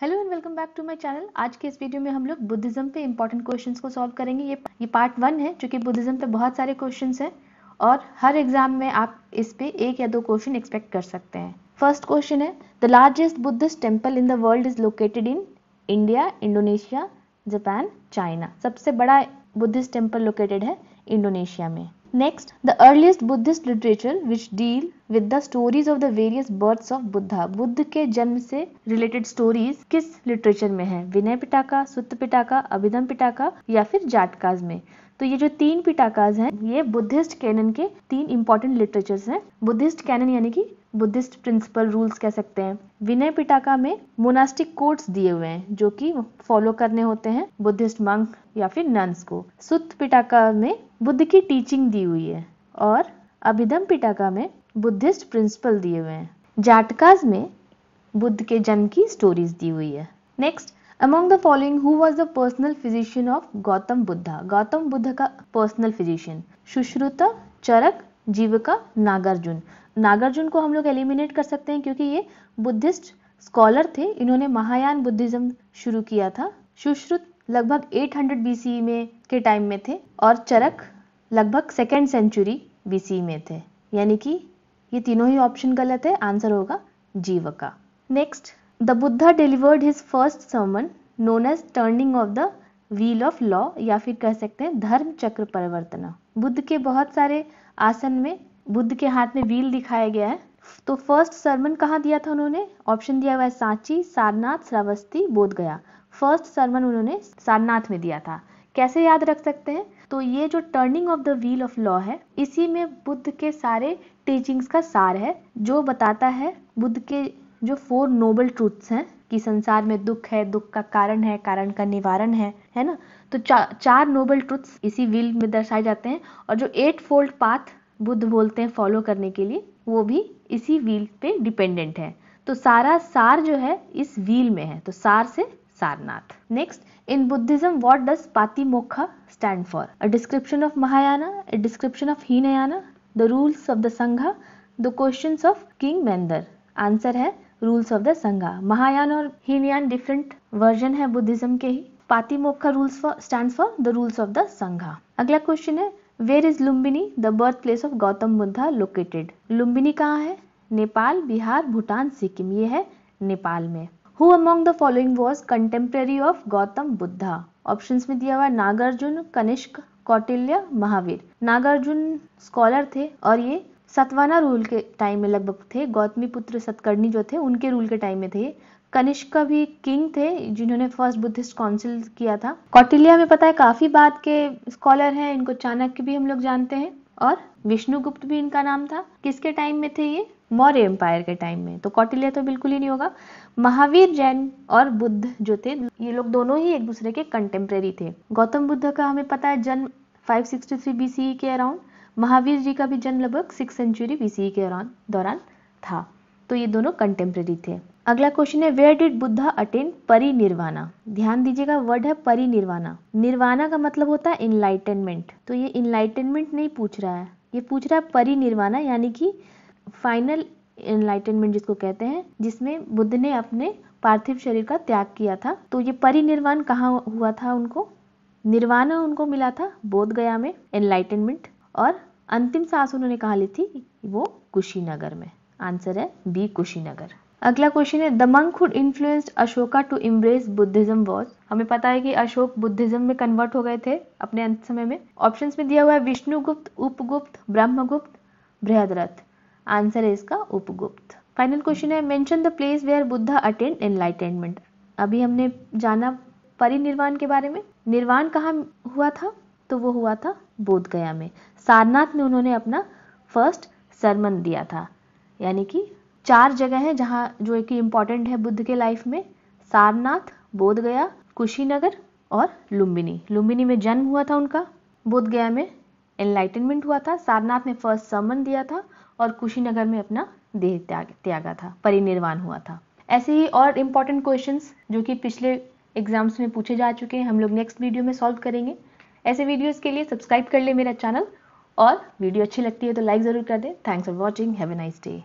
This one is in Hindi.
Hello and welcome back to my channel आज के इस वीडियो में हम लोग बुद्धिज्म पे इंपॉर्टेंट क्वेश्चंस को सॉल्व करेंगे ये ये पार्ट वन है जो कि बुद्धिज्म पे बहुत सारे क्वेश्चंस हैं और हर एग्जाम में आप इस पे एक या दो क्वेश्चन एक्सपेक्ट कर सकते हैं फर्स्ट क्वेश्चन है the largest Buddhist temple in the world is located in India Indonesia Japan China सबसे बड़ा बुद्धिस्ट टेम्पल लोकेटेड है इंडोनेशिया में Next, the earliest Buddhist literature which deal with the stories of the various births of Buddha. Buddha के जन्म से related stories किस literature में है विनय पिटाका सुत्त पिटाका अभिधम पिटाका या फिर जाटकाज में तो ये जो तीन पिटाकाज हैं ये बुद्धिस्ट कैनन के तीन इंपॉर्टेंट लिटरेचर्स हैं बुद्धिस्ट कैनन यानी कि बुद्धिस्ट प्रिंसिपल रूल्स कह सकते हैं विनय पिटाका में मोनास्टिक कोड्स दिए हुए हैं जो कि फॉलो करने होते हैं बुद्धिस्ट मंक या फिर नंस को सुत पिटाका में बुद्ध की टीचिंग दी हुई है और अभिधम पिटाका में बुद्धिस्ट प्रिंसिपल दिए हुए हैं जाटकाज में बुद्ध के जन्म की स्टोरीज दी हुई है next among the following who was the personal physician of Gautam Buddha Gautam Buddha का पर्सनल फिजिशियन सुश्रुत चरक जीविका नागार्जुन नागार्जुन को हम लोग एलिमिनेट कर सकते हैं क्योंकि ये बुद्धिस्ट स्कॉलर थे इन्होंने महायान बुद्धिज्म शुरू किया था सुश्रुत लगभग 800 बीसी e में के टाइम में थे और चरक लगभग सेकेंड सेंचुरी बीसी में थे यानी कि ये तीनों ही ऑप्शन गलत है आंसर होगा जीव का next the Buddha delivered his first sermon known as turning of the wheel of law या फिर कह सकते हैं धर्म चक्र परिवर्तन बुद्ध के बहुत सारे आसन में बुद्ध के हाथ में व्हील दिखाया गया है तो फर्स्ट सर्मन कहाँ दिया था उन्होंने ऑप्शन दिया हुआ है सांची सारनाथ श्रावस्ती बोध गया फर्स्ट सर्मन उन्होंने सारनाथ में दिया था कैसे याद रख सकते हैं तो ये जो turning of the wheel of law है इसी में बुद्ध के सारे टीचिंग्स का सार है जो बताता है बुद्ध के जो फोर नोबल ट्रूथ्स हैं कि संसार में दुख है दुख का कारण है कारण का निवारण है है ना तो चा, चार नोबल ट्रूथ्स इसी व्हील में दर्शाए जाते हैं और जो एट फोल्ड पाथ बुद्ध बोलते हैं फॉलो करने के लिए वो भी इसी व्हील पे डिपेंडेंट है तो सारा सार जो है इस व्हील में है तो सार से Sarnath. Next, in Buddhism, what does Patimokha stand for? A description of Mahayana, a description of Hinayana, the rules of the Sangha, the questions of King Mender. Answer है rules of the Sangha Mahayana और हीनयान डिफरेंट वर्जन है बुद्धिज्म के ही Patimokkha rules stand for the rules of the Sangha अगला क्वेश्चन है where is Lumbini the birth place of Gautam Buddha located Lumbini कहाँ है नेपाल बिहार भूटान सिक्किम ये है नेपाल में who among the following was contemporary of Gautam Buddha option में दिया हुआ नागार्जुन कनिष्क कौटिल्य महावीर नागार्जुन स्कॉलर थे और ये सतवाना रूल के टाइम में लगभग थे गौतमी पुत्र सतकर्णी जो थे उनके रूल के टाइम में थे कनिष्क का भी किंग थे जिन्होंने फर्स्ट बुद्धिस्ट काउंसिल किया था कौटिल्या में पता है काफी बात के स्कॉलर हैं इनको चाणक्य भी हम लोग जानते हैं और विष्णुगुप्त भी इनका नाम था किसके टाइम में थे ये मौर्य एम्पायर के टाइम में तो कौटिल्य तो बिल्कुल ही नहीं होगा महावीर जैन और बुद्ध जो थे ये लोग दोनों ही एक दूसरे के कंटेम्प्रेरी थे गौतम बुद्ध का हमें पता है जन्म 563 बीसीई e के अराउंड महावीर जी का भी जन्म लगभग सिक्स सेंचुरी बीसी के दौरान था तो ये दोनों कंटेम्प्रेरी थे अगला क्वेश्चन है where did Buddha attain parinirvana ध्यान दीजिएगा वर्ड है परिनिर्वाणा निर्वाणा का मतलब होता है इनलाइटेनमेंट तो ये इनलाइटेनमेंट नहीं पूछ रहा है ये पूछ रहा है परिनिर्वाणा यानी कि फाइनल एनलाइटनमेंट जिसको कहते हैं जिसमें बुद्ध ने अपने पार्थिव शरीर का त्याग किया था तो ये परिनिर्वाण कहाँ हुआ था उनको निर्वाण उनको मिला था बोध गया में एनलाइटनमेंट और अंतिम सांस उन्होंने कहा ली थी वो कुशीनगर में आंसर है बी कुशीनगर अगला क्वेश्चन है the monk who influenced Ashoka to embrace Buddhism was हमें पता है कि अशोक बुद्धिज्म में कन्वर्ट हो गए थे अपने अंत समय में ऑप्शंस में दिया हुआ है विष्णुगुप्त उपगुप्त ब्रह्मगुप्त बृहदरथ आंसर है इसका उपगुप्त फाइनल क्वेश्चन है mention the place where Buddha attend enlightenment अभी हमने जाना परिनिर्वाण के बारे में निर्वाण कहाँ हुआ था तो वो हुआ था बोध गया में सारनाथ में उन्होंने अपना फर्स्ट सरमन दिया था यानी कि चार जगह है जहाँ जो एक इम्पॉर्टेंट है बुद्ध के लाइफ में सारनाथ बोध गया कुशीनगर और लुम्बिनी लुम्बिनी में जन्म हुआ था उनका बोध गया में एनलाइटनमेंट हुआ था सारनाथ में फर्स्ट समन दिया था और कुशीनगर में अपना देह त्याग त्यागा था परिनिर्वाण हुआ था ऐसे ही और इम्पॉर्टेंट क्वेश्चन जो कि पिछले एग्जाम्स में पूछे जा चुके हैं हम लोग नेक्स्ट वीडियो में सॉल्व करेंगे ऐसे वीडियोज के लिए सब्सक्राइब कर ले मेरा चैनल और वीडियो अच्छी लगती है तो लाइक ज़रूर कर दें thanks for watching have a nice day